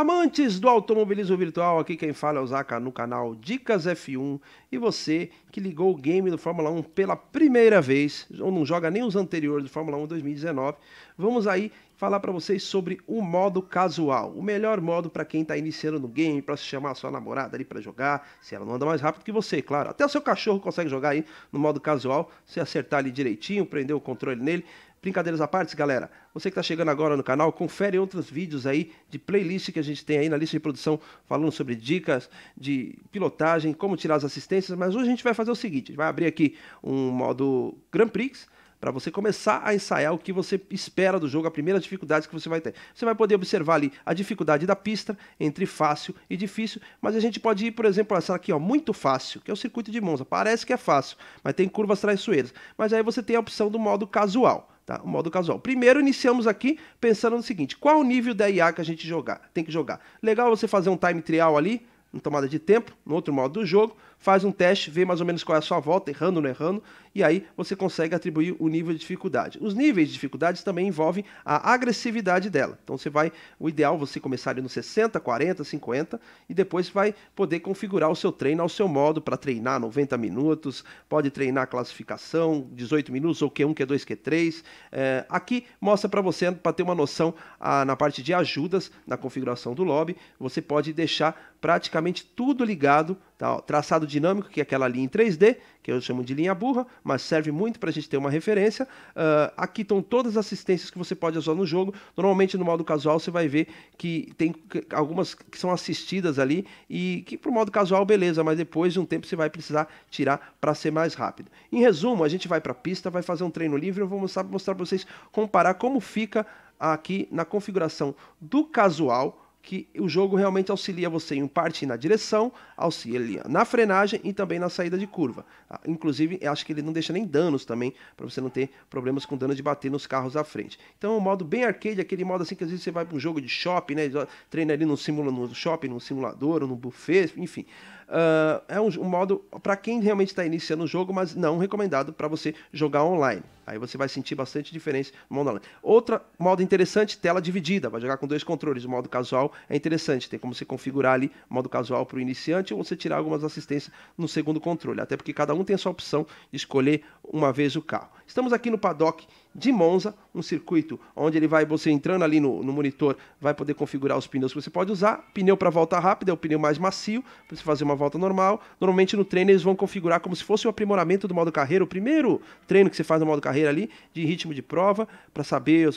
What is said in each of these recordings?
Amantes do automobilismo virtual, aqui quem fala é o Zaca no canal Dicas F1 e você que ligou o game do Fórmula 1 pela primeira vez, ou não joga nem os anteriores do Fórmula 1 2019, vamos aí falar para vocês sobre o modo casual, o melhor modo para quem está iniciando no game, para se chamar a sua namorada ali para jogar, se ela não anda mais rápido que você, claro. Até o seu cachorro consegue jogar aí no modo casual, se acertar ali direitinho, prender o controle nele. Brincadeiras à parte, galera. Você que está chegando agora no canal, confere outros vídeos aí de playlist que a gente tem aí na lista de produção falando sobre dicas de pilotagem, como tirar as assistências. Mas hoje a gente vai fazer o seguinte: a gente vai abrir aqui um modo Grand Prix para você começar a ensaiar o que você espera do jogo, a primeira dificuldade que você vai ter. Você vai poder observar ali a dificuldade da pista, entre fácil e difícil, mas a gente pode ir, por exemplo, essa aqui, ó, muito fácil, que é o circuito de Monza. Parece que é fácil, mas tem curvas traiçoeiras. Mas aí você tem a opção do modo casual. Tá? O modo casual. Primeiro iniciamos aqui pensando no seguinte: qual o nível da IA que a gente jogar? Tem que jogar. Legal você fazer um time trial ali, uma tomada de tempo, no outro modo do jogo, faz um teste, vê mais ou menos qual é a sua volta, errando ou não errando, e aí você consegue atribuir o nível de dificuldade. Os níveis de dificuldades também envolvem a agressividade dela. Então você vai, o ideal é você começar ali no 60, 40, 50 e depois vai poder configurar o seu treino ao seu modo para treinar 90 minutos, pode treinar classificação, 18 minutos ou Q1, Q2, Q3. É, aqui mostra para você para ter uma noção a, na parte de ajudas na configuração do lobby, você pode deixar praticamente tudo ligado Traçado dinâmico, que é aquela linha em 3D, que eu chamo de linha burra, mas serve muito para a gente ter uma referência. Uh, aqui estão todas as assistências que você pode usar no jogo. Normalmente no modo casual você vai ver que tem algumas que são assistidas ali e que para o modo casual beleza, mas depois de um tempo você vai precisar tirar para ser mais rápido. Em resumo, a gente vai para a pista, vai fazer um treino livre, eu vou mostrar, mostrar para vocês comparar como fica aqui na configuração do casual que o jogo realmente auxilia você em parte na direção, auxilia na frenagem e também na saída de curva. Ah, inclusive, acho que ele não deixa nem danos também, para você não ter problemas com dano de bater nos carros à frente. Então é um modo bem arcade, aquele modo assim que às vezes você vai para um jogo de shopping, né? treina ali no, simula, no shopping, num simulador, ou num buffet, enfim. Uh, é um, um modo para quem realmente está iniciando o jogo, mas não recomendado para você jogar online. Aí você vai sentir bastante diferença no modo online. Outro modo interessante, tela dividida. Vai jogar com dois controles. O modo casual é interessante. Tem como você configurar ali modo casual para o iniciante ou você tirar algumas assistências no segundo controle. Até porque cada um tem a sua opção de escolher uma vez o carro. Estamos aqui no paddock de Monza, um circuito onde ele vai, você entrando ali no, no monitor, vai poder configurar os pneus que você pode usar. Pneu para volta rápida é o pneu mais macio, para você fazer uma volta normal. Normalmente no treino eles vão configurar como se fosse um aprimoramento do modo carreira, o primeiro treino que você faz no modo carreira ali, de ritmo de prova, para saber,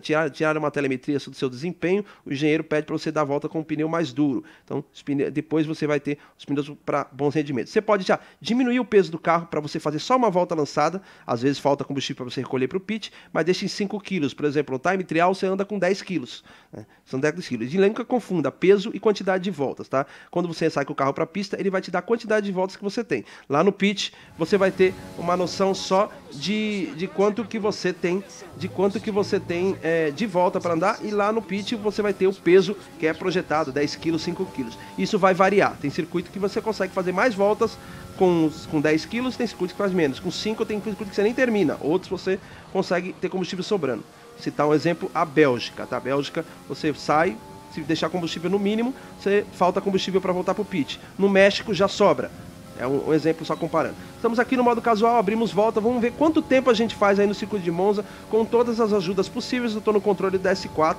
tirar, tirar uma telemetria o seu desempenho. O engenheiro pede para você dar a volta com um pneu mais duro. Então, pneus, depois você vai ter os pneus para bons rendimentos. Você pode já diminuir o peso do carro para você fazer só uma volta lançada, às vezes falta combustível para você recolher para o piso mas deixa em 5 quilos. Por exemplo, no time trial você anda com 10 quilos. Né? São 10 quilos. E nunca confunda peso e quantidade de voltas, tá? Quando você sai com o carro para a pista, ele vai te dar a quantidade de voltas que você tem. Lá no pitch, você vai ter uma noção só de, de quanto que você tem, de quanto que você tem é, de volta para andar. E lá no pitch você vai ter o peso que é projetado, 10 quilos, 5 quilos. Isso vai variar. Tem circuito que você consegue fazer mais voltas com, com 10 quilos tem circuitos que faz menos. Com 5 tem circuitos que você nem termina. Outros você consegue ter combustível sobrando. Citar um exemplo, a Bélgica. Tá? A Bélgica, você sai, se deixar combustível no mínimo, você falta combustível para voltar para o pit. No México já sobra. É um, um, exemplo só comparando. Estamos aqui no modo casual, abrimos volta, vamos ver quanto tempo a gente faz aí no circuito de Monza com todas as ajudas possíveis. Eu estou no controle da S4.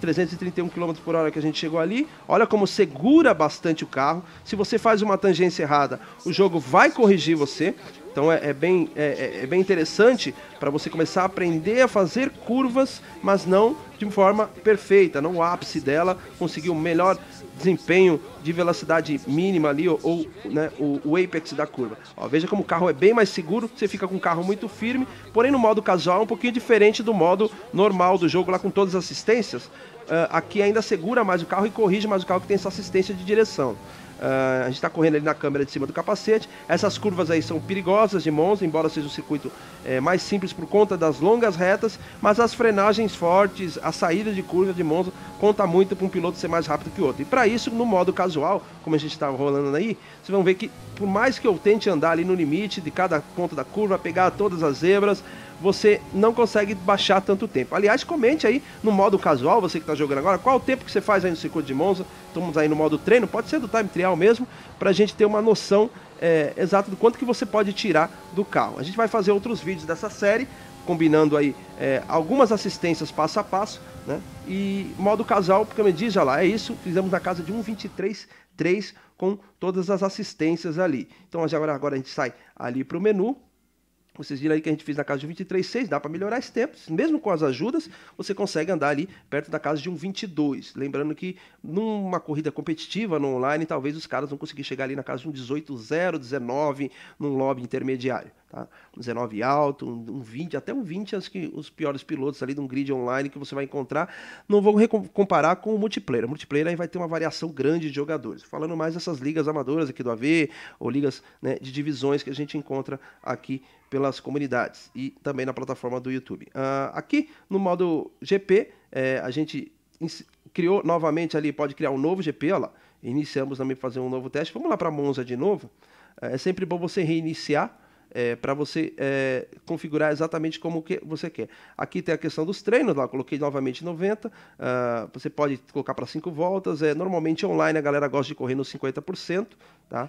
331 km por hora que a gente chegou ali. Olha como segura bastante o carro. Se você faz uma tangência errada, o jogo vai corrigir você. Então é, é bem, é, é, é bem interessante para você começar a aprender a fazer curvas, mas não de forma perfeita, no ápice dela, conseguiu o melhor desempenho de velocidade mínima ali, ou, ou né, o, o, apex da curva. Ó, veja como o carro é bem mais seguro, você fica com o carro muito firme, porém no modo casual é um pouquinho diferente do modo normal do jogo, lá com todas as assistências. Uh, ah, aqui ainda segura mais o carro e corrige mais o carro que tem essa assistência de direção. Uh, a gente está correndo ali na câmera de cima do capacete. Essas curvas aí são perigosas de Monza, embora seja um circuito é, mais simples por conta das longas retas, mas as frenagens fortes, a saída de curva de Monza conta muito para um piloto ser mais rápido que o outro. E para isso, no modo casual, como a gente estava tá rolando aí, vocês vão ver que por mais que eu tente andar ali no limite de cada ponto da curva, pegar todas as zebras, você não consegue baixar tanto tempo. Aliás, comente aí no modo casual, você que está jogando agora, qual o tempo que você faz aí no circuito de Monza. Estamos aí no modo treino, pode ser do time trial mesmo, para a gente ter uma noção é, exata do quanto que você pode tirar do carro. A gente vai fazer outros vídeos dessa série, combinando aí é, algumas assistências passo a passo, né? E modo casual porque me diz, olha lá, é isso, fizemos na casa de 1,23,3 com todas as assistências ali. Então agora, agora a gente sai ali para o menu, vocês viram aí que a gente fez na casa de 23,6, dá para melhorar esse tempo. Mesmo com as ajudas, você consegue andar ali perto da casa de um 22. Lembrando que numa corrida competitiva no online, talvez os caras vão conseguir chegar ali na casa de um 18,0, 19, num lobby intermediário. Tá? Um 19 alto, um, um 20, até um 20, acho que os piores pilotos ali de um grid online que você vai encontrar, não vão comparar com o multiplayer. O multiplayer aí vai ter uma variação grande de jogadores. Falando mais dessas ligas amadoras aqui do AV, ou ligas né, de divisões que a gente encontra aqui pelas comunidades e também na plataforma do YouTube. Uh, aqui no modo GP, é, a gente criou novamente ali, pode criar um novo GP, olha lá. Iniciamos também fazer um novo teste. Vamos lá para Monza de novo. É, é sempre bom você reiniciar é, para você é, configurar exatamente como que você quer. Aqui tem a questão dos treinos, lá coloquei novamente 90, uh, ah, você pode colocar para 5 voltas, é, normalmente online a galera gosta de correr nos 50%, tá?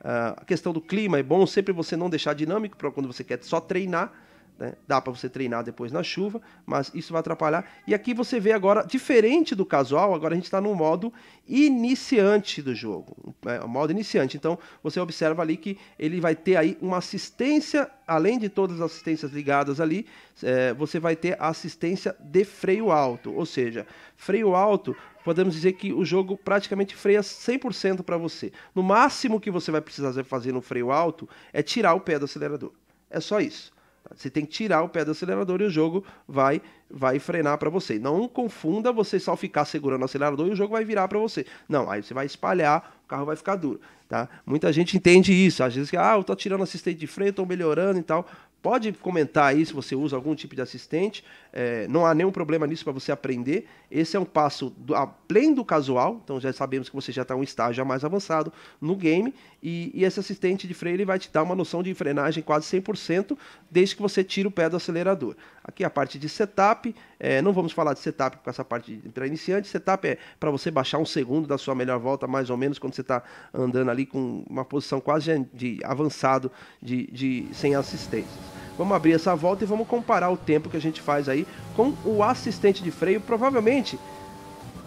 Uh, a questão do clima é bom sempre você não deixar dinâmico para quando você quer só treinar, né? Dá para você treinar depois na chuva, mas isso vai atrapalhar. E aqui você vê agora, diferente do casual, agora a gente está no modo iniciante do jogo, né? É modo iniciante. Então você observa ali que ele vai ter aí uma assistência, além de todas as assistências ligadas ali, é, você vai ter a assistência de freio alto, ou seja, freio alto podemos dizer que o jogo praticamente freia 100% para você. No máximo que você vai precisar fazer no freio alto é tirar o pé do acelerador. É só isso. Você tem que tirar o pé do acelerador e o jogo vai vai frenar para você. Não confunda você só ficar segurando o acelerador e o jogo vai virar para você. Não, aí você vai espalhar, o carro vai ficar duro, tá? Muita gente entende isso, às vezes que ah, eu tô tirando assistente de freio, tô melhorando e tal. Pode comentar aí se você usa algum tipo de assistente. É, não há nenhum problema nisso para você aprender. Esse é um passo do, além do casual. Então já sabemos que você já está em um estágio mais avançado no game. E, e, esse assistente de freio ele vai te dar uma noção de frenagem quase 100%, desde que você tire o pé do acelerador. Aqui a parte de setup. É, não vamos falar de setup com essa parte para iniciante. Setup é para você baixar um segundo da sua melhor volta, mais ou menos, quando você está andando ali com uma posição quase de avançado de, de sem assistência. Vamos abrir essa volta e vamos comparar o tempo que a gente faz aí com o assistente de freio. Provavelmente,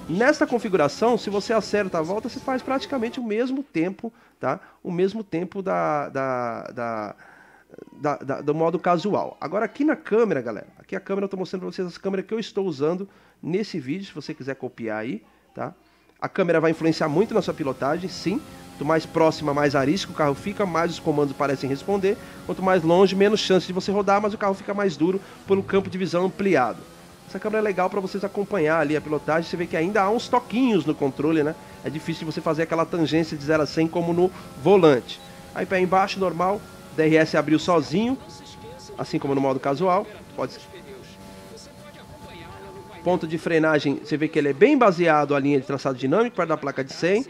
nessa configuração, se você acerta a volta, você faz praticamente o mesmo tempo, tá? O mesmo tempo da, da, da da, da, do modo casual. Agora aqui na câmera, galera, aqui a câmera eu estou mostrando para vocês as câmeras que eu estou usando nesse vídeo, se você quiser copiar aí, tá? A câmera vai influenciar muito na sua pilotagem, sim, Quanto mais próxima, mais arisco o carro fica, mais os comandos parecem responder. Quanto mais longe, menos chance de você rodar, mas o carro fica mais duro por um campo de visão ampliado. Essa câmera é legal para vocês acompanhar ali a pilotagem. Você vê que ainda há uns toquinhos no controle, né? É difícil você fazer aquela tangência de 0 a 100 como no volante. Aí pé embaixo, normal. DRS abriu sozinho, assim como no modo casual. Pode Ponto de frenagem, você vê que ele é bem baseado à linha de traçado dinâmico para da placa de 100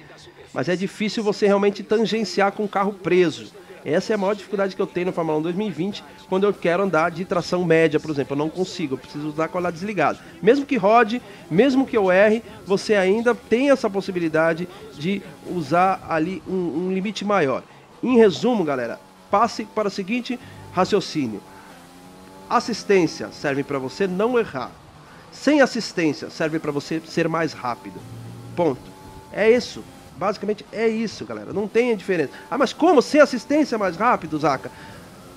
mas é difícil você realmente tangenciar com o carro preso. Essa é a maior dificuldade que eu tenho na Fórmula 1 2020, quando eu quero andar de tração média, por exemplo. Eu não consigo, eu preciso usar com a desligada. Mesmo que rode, mesmo que eu erre, você ainda tem essa possibilidade de usar ali um, um limite maior. Em resumo, galera, passe para o seguinte raciocínio: assistência serve para você não errar. Sem assistência serve para você ser mais rápido. Ponto. É isso. Basicamente é isso, galera. Não tem diferença. Ah, mas como? Sem assistência é mais rápido, Zaca?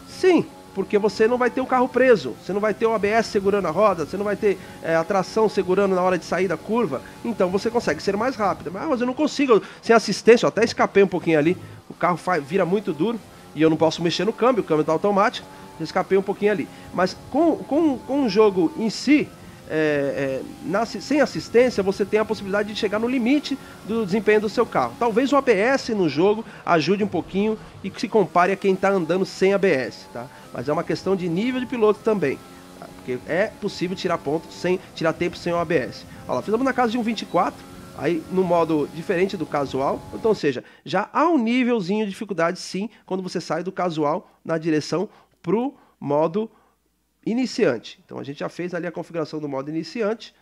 Sim, porque você não vai ter o carro preso, você não vai ter o ABS segurando a roda, você não vai ter é, a tração segurando na hora de sair da curva, então você consegue ser mais rápido. Ah, mas eu não consigo, sem assistência, eu até escapei um pouquinho ali, o carro vira muito duro e eu não posso mexer no câmbio, o câmbio está automático, eu escapei um pouquinho ali. Mas com, com, com o jogo em si, é, é, na, sem assistência, você tem a possibilidade de chegar no limite do desempenho do seu carro. Talvez o ABS no jogo ajude um pouquinho e se compare a quem está andando sem ABS, tá? Mas é uma questão de nível de piloto também, tá? porque é possível tirar ponto sem tirar tempo sem o ABS. Olha lá, fizemos na casa de um 24, aí no modo diferente do casual. Então, ou seja, já há um nívelzinho de dificuldade sim quando você sai do casual na direção pro modo iniciante. Então a gente já fez ali a configuração do modo iniciante.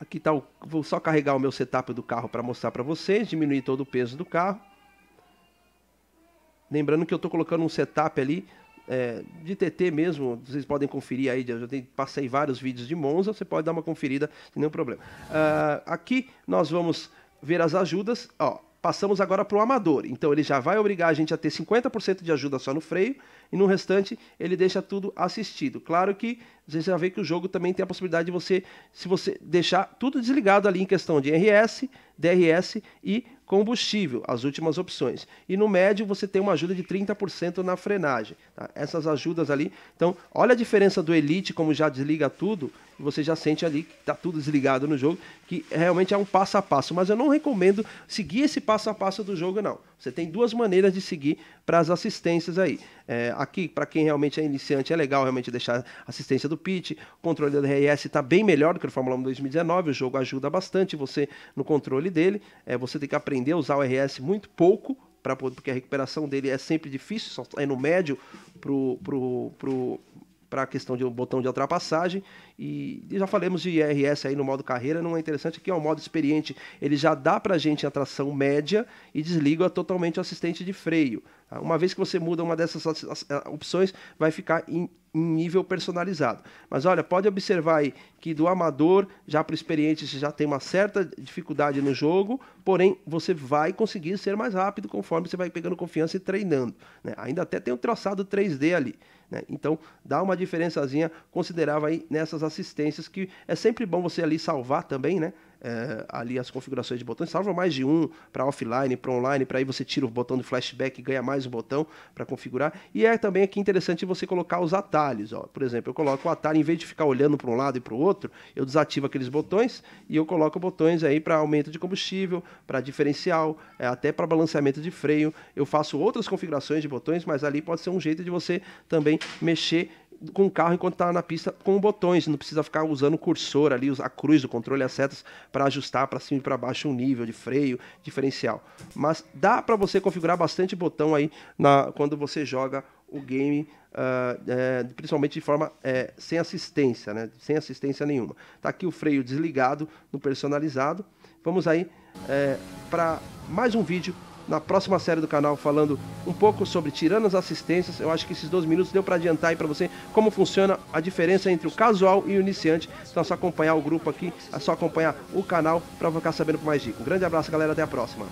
Aqui tá o, vou só carregar o meu setup do carro para mostrar para vocês, diminuir todo o peso do carro. Lembrando que eu estou colocando um setup ali é, de TT mesmo, vocês podem conferir aí, eu já tenho, passei vários vídeos de Monza, você pode dar uma conferida sem nenhum problema. Uh, aqui nós vamos ver as ajudas, ó, passamos agora para o amador. Então ele já vai obrigar a gente a ter 50% de ajuda só no freio e no restante ele deixa tudo assistido. Claro que você já vê que o jogo também tem a possibilidade de você, se você deixar tudo desligado ali em questão de RS, DRS e combustível, as últimas opções. E no médio você tem uma ajuda de 30% na frenagem. Tá? Essas ajudas ali. Então, olha a diferença do Elite, como já desliga tudo, você já sente ali que está tudo desligado no jogo, que realmente é um passo a passo. Mas eu não recomendo seguir esse passo a passo do jogo, não. Você tem duas maneiras de seguir para as assistências aí. É, aqui, para quem realmente é iniciante, é legal realmente deixar assistência do pit, O controle do DRS está bem melhor do que o Fórmula 1 2019. O jogo ajuda bastante você no controle dele. É, você tem que aprender a usar o RS muito pouco, pra, porque a recuperação dele é sempre difícil, só é no médio para o para a questão de um botão de ultrapassagem. E, já falamos de IRS aí no modo carreira, não é interessante que é o modo experiente, ele já dá para a gente a tração média e desliga totalmente o assistente de freio. Ah, uma vez que você muda uma dessas opções, vai ficar em, nível personalizado. Mas olha, pode observar aí que do amador já para o experiente você já tem uma certa dificuldade no jogo, porém você vai conseguir ser mais rápido conforme você vai pegando confiança e treinando. Né? Ainda até tem um traçado 3D ali. Né? Então, dá uma diferençazinha considerável aí nessas assistências, que é sempre bom você ali salvar também, né? é, ali as configurações de botões, salva mais de um para offline, para online, para aí você tira o botão do flashback e ganha mais um botão para configurar. E é também aqui interessante você colocar os atalhos. Ó. Por exemplo, eu coloco o atalho, em vez de ficar olhando para um lado e para o outro, eu desativo aqueles botões e eu coloco botões aí para aumento de combustível, para diferencial, é, até para balanceamento de freio. Eu faço outras configurações de botões, mas ali pode ser um jeito de você também mexer com o carro enquanto está na pista com botões, não precisa ficar usando o cursor ali, a cruz, do controle, as setas para ajustar para cima e para baixo o um nível de freio, diferencial. Mas dá para você configurar bastante botão aí na, quando você joga o game, uh, é, principalmente de forma é, sem assistência, né? sem assistência nenhuma. Tá aqui o freio desligado no personalizado. Vamos aí é, para mais um vídeo na próxima série do canal falando um pouco sobre tirando as assistências. Eu acho que esses 12 minutos deu para adiantar aí para você como funciona a diferença entre o casual e o iniciante. Então é só acompanhar o grupo aqui, é só acompanhar o canal para ficar sabendo com mais dicas. Um grande abraço, galera, até a próxima.